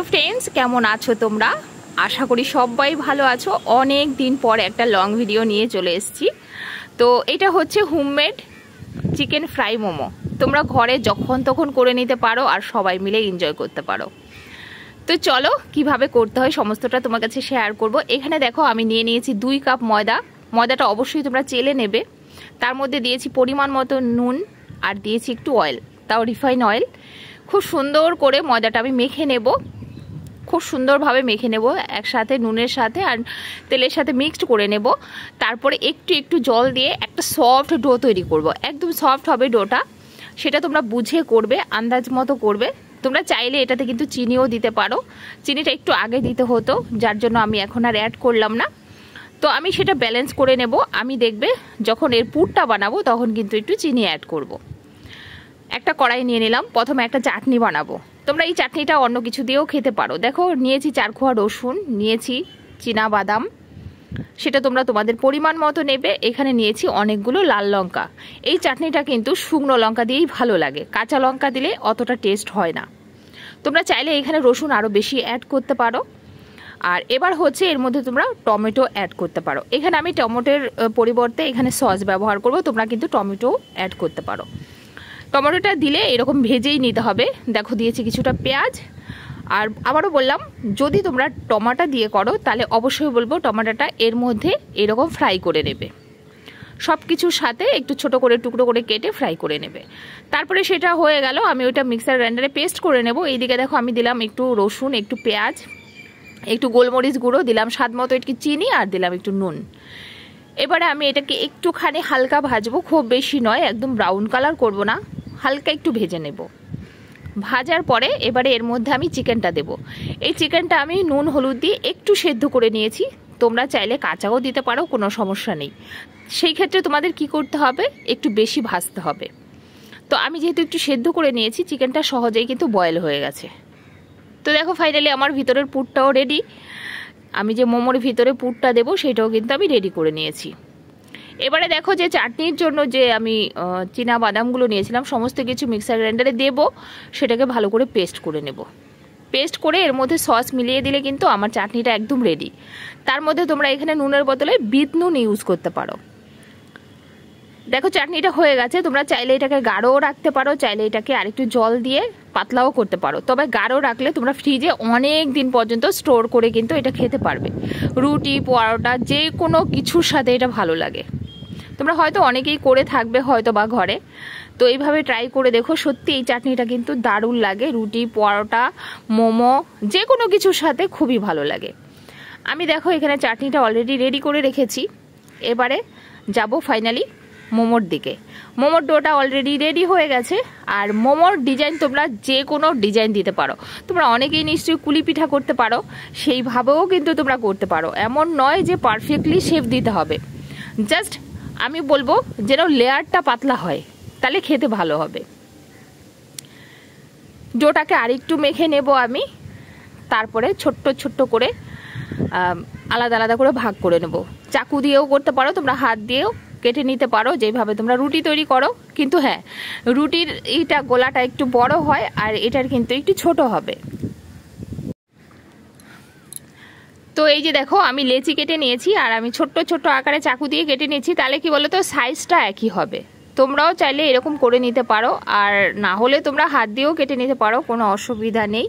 Hello friends কেমন আছো তোমরা আশা করি সবাই ভালো আছো অনেক দিন পর একটা লং ভিডিও নিয়ে চলে এসেছি তো এটা হচ্ছে হোমমেড চিকেন ফ্রাই মোমো তোমরা ঘরে যখন তখন করে নিতে পারো আর সবাই মিলে এনজয় করতে পারো তো চলো কিভাবে করতে হয় সমস্তটা তোমার কাছে শেয়ার করব এখানে দেখো আমি নিয়ে নিয়েছি দুই কাপ ময়দা ময়দাটা অবশ্যই তোমরা চেলে নেবে তার মধ্যে দিয়েছি পরিমাণ মতো নুন আর দিয়েছি একটু অয়েল তাও রিফাইন অয়েল খুব সুন্দর করে ময়দাটা আমি মেখে নেব খুব সুন্দরভাবে মেখে নেব একসাথে নুনের সাথে আর তেলের সাথে মিক্সড করে নেব তারপরে একটু একটু জল দিয়ে একটা সফট ডো তৈরি করব। একদম সফট হবে ডোটা সেটা তোমরা বুঝে করবে আন্দাজ মতো করবে তোমরা চাইলে এটাতে কিন্তু চিনিও দিতে পারো চিনিটা একটু আগে দিতে হতো যার জন্য আমি এখন আর অ্যাড করলাম না তো আমি সেটা ব্যালেন্স করে নেব আমি দেখবে যখন এর পুরটা বানাবো তখন কিন্তু একটু চিনি অ্যাড করব। একটা কড়াই নিয়ে নিলাম প্রথমে একটা চাটনি বানাবো তোমরা এই চাটনিটা অন্য কিছু দিয়েও খেতে পারো দেখো নিয়েছি খোয়া রসুন নিয়েছি চীনা বাদাম সেটা তোমরা তোমাদের পরিমাণ মতো নেবে এখানে নিয়েছি অনেকগুলো লাল লঙ্কা এই চাটনিটা কিন্তু শুকনো লঙ্কা দিয়েই ভালো লাগে কাঁচা লঙ্কা দিলে অতটা টেস্ট হয় না তোমরা চাইলে এখানে রসুন আরও বেশি অ্যাড করতে পারো আর এবার হচ্ছে এর মধ্যে তোমরা টমেটো অ্যাড করতে পারো এখানে আমি টমেটোর পরিবর্তে এখানে সস ব্যবহার করব তোমরা কিন্তু টমেটো অ্যাড করতে পারো টমেটোটা দিলে এরকম ভেজেই নিতে হবে দেখো দিয়েছি কিছুটা পেঁয়াজ আর আবারও বললাম যদি তোমরা টমাটা দিয়ে করো তাহলে অবশ্যই বলবো টমাটাটা এর মধ্যে এরকম ফ্রাই করে নেবে সব কিছুর সাথে একটু ছোট করে টুকরো করে কেটে ফ্রাই করে নেবে তারপরে সেটা হয়ে গেল আমি ওইটা মিক্সার গ্রাইন্ডারে পেস্ট করে নেব এইদিকে দেখো আমি দিলাম একটু রসুন একটু পেঁয়াজ একটু গোলমরিচ গুঁড়ো দিলাম স্বাদ মতো একটু চিনি আর দিলাম একটু নুন এবারে আমি এটাকে একটুখানি হালকা ভাজবো খুব বেশি নয় একদম ব্রাউন কালার করব না হালকা একটু ভেজে নেব ভাজার পরে এবারে এর মধ্যে আমি চিকেনটা দেব এই চিকেনটা আমি নুন হলুদ দিয়ে একটু সেদ্ধ করে নিয়েছি তোমরা চাইলে কাঁচাও দিতে পারো কোনো সমস্যা নেই সেই ক্ষেত্রে তোমাদের কি করতে হবে একটু বেশি ভাজতে হবে তো আমি যেহেতু একটু সেদ্ধ করে নিয়েছি চিকেনটা সহজেই কিন্তু বয়েল হয়ে গেছে তো দেখো ফাইনালি আমার ভিতরের পুরটাও রেডি আমি যে মোমোর ভিতরে পুরটা দেবো সেটাও কিন্তু আমি রেডি করে নিয়েছি এবারে দেখো যে চাটনির জন্য যে আমি চীনা বাদামগুলো নিয়েছিলাম সমস্ত কিছু মিক্সার গ্রাইন্ডারে দেব সেটাকে ভালো করে পেস্ট করে নেব পেস্ট করে এর মধ্যে সস মিলিয়ে দিলে কিন্তু আমার চাটনিটা একদম রেডি তার মধ্যে তোমরা এখানে নুনের বদলে বিট নুন ইউজ করতে পারো দেখো চাটনিটা হয়ে গেছে তোমরা চাইলে এটাকে গাঢ়ও রাখতে পারো চাইলে এটাকে আরেকটু জল দিয়ে পাতলাও করতে পারো তবে গাঢ় রাখলে তোমরা ফ্রিজে অনেক দিন পর্যন্ত স্টোর করে কিন্তু এটা খেতে পারবে রুটি পরোটা যে কোনো কিছুর সাথে এটা ভালো লাগে তোমরা হয়তো অনেকেই করে থাকবে হয়তো বা ঘরে তো এইভাবে ট্রাই করে দেখো সত্যি এই চাটনিটা কিন্তু দারুণ লাগে রুটি পরোটা মোমো যে কোনো কিছুর সাথে খুবই ভালো লাগে আমি দেখো এখানে চাটনিটা অলরেডি রেডি করে রেখেছি এবারে যাব ফাইনালি মোমোর দিকে মোমোর ডোটা অলরেডি রেডি হয়ে গেছে আর মোমোর ডিজাইন তোমরা যে কোনো ডিজাইন দিতে পারো তোমরা অনেকেই নিশ্চয়ই কুলি পিঠা করতে পারো সেইভাবেও কিন্তু তোমরা করতে পারো এমন নয় যে পারফেক্টলি শেপ দিতে হবে জাস্ট আমি বলবো যেন লেয়ারটা পাতলা হয় তাহলে খেতে ভালো হবে আর আরেকটু মেখে নেব আমি তারপরে ছোট্ট ছোট্ট করে আলাদা আলাদা করে ভাগ করে নেব চাকু দিয়েও করতে পারো তোমরা হাত দিয়েও কেটে নিতে পারো যেভাবে তোমরা রুটি তৈরি করো কিন্তু হ্যাঁ রুটির এইটা গোলাটা একটু বড় হয় আর এটার কিন্তু একটু ছোট হবে তো এই যে দেখো আমি লেচি কেটে নিয়েছি আর আমি ছোট্ট ছোট্ট আকারে চাকু দিয়ে কেটে নিয়েছি তাহলে কি বলো তো সাইজটা একই হবে তোমরাও চাইলে এরকম করে নিতে পারো আর না হলে তোমরা হাত দিয়েও কেটে নিতে পারো কোনো অসুবিধা নেই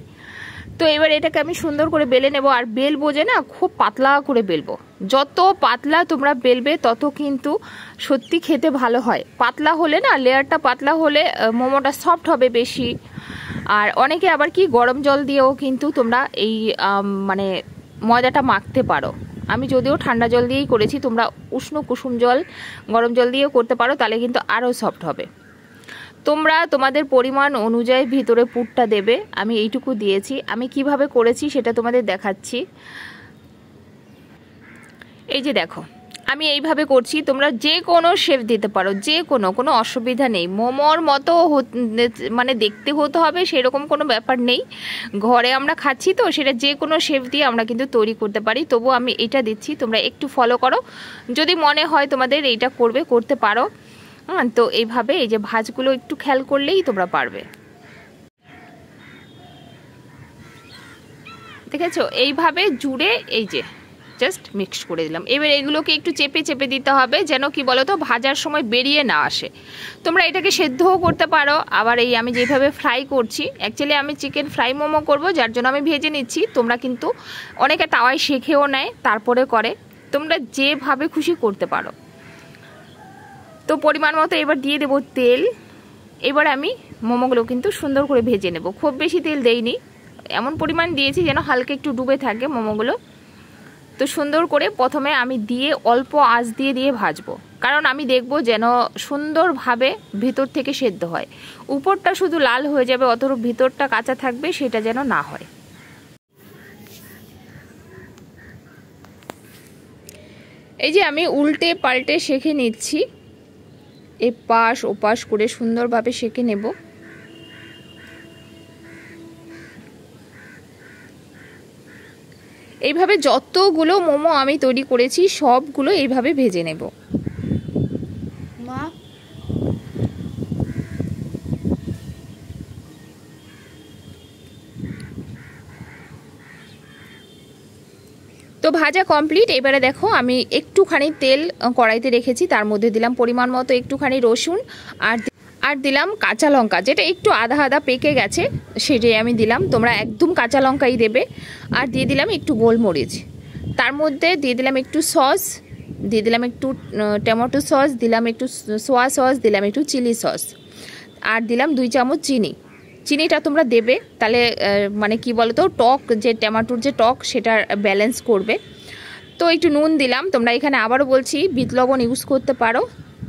তো এবার এটাকে আমি সুন্দর করে বেলে নেব আর বেলবো যে না খুব পাতলা করে বেলবো যত পাতলা তোমরা বেলবে তত কিন্তু সত্যি খেতে ভালো হয় পাতলা হলে না লেয়ারটা পাতলা হলে মোমোটা সফট হবে বেশি আর অনেকে আবার কি গরম জল দিয়েও কিন্তু তোমরা এই মানে ময়দাটা মাখতে পারো আমি যদিও ঠান্ডা জল দিয়েই করেছি তোমরা উষ্ণ কুসুম জল গরম জল দিয়েও করতে পারো তাহলে কিন্তু আরও সফট হবে তোমরা তোমাদের পরিমাণ অনুযায়ী ভিতরে পুটটা দেবে আমি এইটুকু দিয়েছি আমি কিভাবে করেছি সেটা তোমাদের দেখাচ্ছি এই যে দেখো আমি এইভাবে করছি তোমরা যে কোনো শেপ দিতে পারো যে কোনো কোনো অসুবিধা নেই মোমোর মতো মানে দেখতে হতে হবে সেরকম কোনো ব্যাপার নেই ঘরে আমরা খাচ্ছি তো সেটা যে কোনো শেপ দিয়ে আমরা কিন্তু তৈরি করতে পারি তবু আমি এটা দিচ্ছি তোমরা একটু ফলো করো যদি মনে হয় তোমাদের এইটা করবে করতে পারো হ্যাঁ তো এইভাবে এই যে ভাজগুলো একটু খেয়াল করলেই তোমরা পারবে দেখেছো এইভাবে জুড়ে এই যে জাস্ট মিক্স করে দিলাম এবার এগুলোকে একটু চেপে চেপে দিতে হবে যেন কি বলো তো ভাজার সময় বেরিয়ে না আসে তোমরা এটাকে সেদ্ধও করতে পারো আবার এই আমি যেভাবে ফ্রাই করছি অ্যাকচুয়ালি আমি চিকেন ফ্রাই মোমো করব যার জন্য আমি ভেজে নিচ্ছি তোমরা কিন্তু অনেকে তাওয়ায় শেখেও নেয় তারপরে করে তোমরা যেভাবে খুশি করতে পারো তো পরিমাণ মতো এবার দিয়ে দেবো তেল এবার আমি মোমোগুলো কিন্তু সুন্দর করে ভেজে নেব খুব বেশি তেল দেইনি এমন পরিমাণ দিয়েছি যেন হালকা একটু ডুবে থাকে মোমোগুলো তো সুন্দর করে প্রথমে আমি দিয়ে অল্প আঁচ দিয়ে দিয়ে ভাজবো কারণ আমি দেখব যেন সুন্দরভাবে ভিতর থেকে সেদ্ধ হয় উপরটা শুধু লাল হয়ে যাবে অত ভিতরটা কাঁচা থাকবে সেটা যেন না হয় এই যে আমি উল্টে পাল্টে শেখে নিচ্ছি এ পাশ ওপাশ করে সুন্দরভাবে শেখে নেবো এইভাবে যতগুলো মোমো আমি তৈরি করেছি সবগুলো এইভাবে ভেজে নেব তো ভাজা কমপ্লিট এবারে দেখো আমি একটুখানি তেল কড়াইতে রেখেছি তার মধ্যে দিলাম পরিমাণ মতো একটুখানি রসুন আর আর দিলাম কাঁচা লঙ্কা যেটা একটু আধা আধা পেকে গেছে সেটাই আমি দিলাম তোমরা একদম কাঁচা লঙ্কাই দেবে আর দিয়ে দিলাম একটু গোলমরিচ তার মধ্যে দিয়ে দিলাম একটু সস দিয়ে দিলাম একটু টমেটো সস দিলাম একটু সোয়া সস দিলাম একটু চিলি সস আর দিলাম দুই চামচ চিনি চিনিটা তোমরা দেবে তাহলে মানে কি বলো তো টক যে টমেটোর যে টক সেটা ব্যালেন্স করবে তো একটু নুন দিলাম তোমরা এখানে আবারও বলছি বিট লবণ ইউজ করতে পারো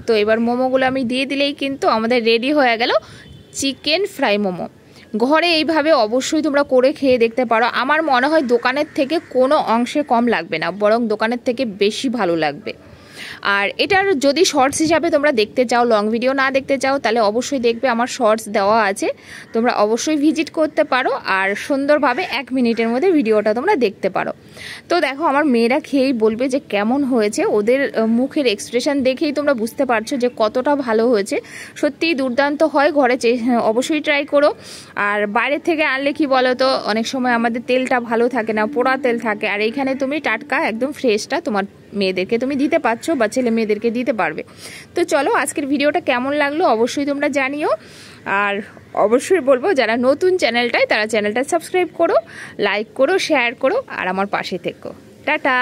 তো এবার মোমোগুলো আমি দিয়ে দিলেই কিন্তু আমাদের রেডি হয়ে গেল চিকেন ফ্রাই মোমো ঘরে এইভাবে অবশ্যই তোমরা করে খেয়ে দেখতে পারো আমার মনে হয় দোকানের থেকে কোনো অংশে কম লাগবে না বরং দোকানের থেকে বেশি ভালো লাগবে আর এটার যদি শর্টস হিসাবে তোমরা দেখতে চাও লং ভিডিও না দেখতে চাও তাহলে অবশ্যই দেখবে আমার শর্টস দেওয়া আছে তোমরা অবশ্যই ভিজিট করতে পারো আর সুন্দরভাবে এক মিনিটের মধ্যে ভিডিওটা তোমরা দেখতে পারো তো দেখো আমার মেয়েরা খেয়েই বলবে যে কেমন হয়েছে ওদের মুখের এক্সপ্রেশন দেখেই তোমরা বুঝতে পারছো যে কতটা ভালো হয়েছে সত্যিই দুর্দান্ত হয় ঘরে হ্যাঁ, অবশ্যই ট্রাই করো আর বাইরে থেকে আনলে কি বলো তো অনেক সময় আমাদের তেলটা ভালো থাকে না পোড়া তেল থাকে আর এইখানে তুমি টাটকা একদম ফ্রেশটা তোমার মেয়েদেরকে তুমি দিতে পারছো বা ছেলে মেয়েদেরকে দিতে পারবে তো চলো আজকের ভিডিওটা কেমন লাগলো অবশ্যই তোমরা জানিও আর অবশ্যই বলবো যারা নতুন চ্যানেলটায় তারা চ্যানেলটা সাবস্ক্রাইব করো লাইক করো শেয়ার করো আর আমার পাশে থেকো টাটা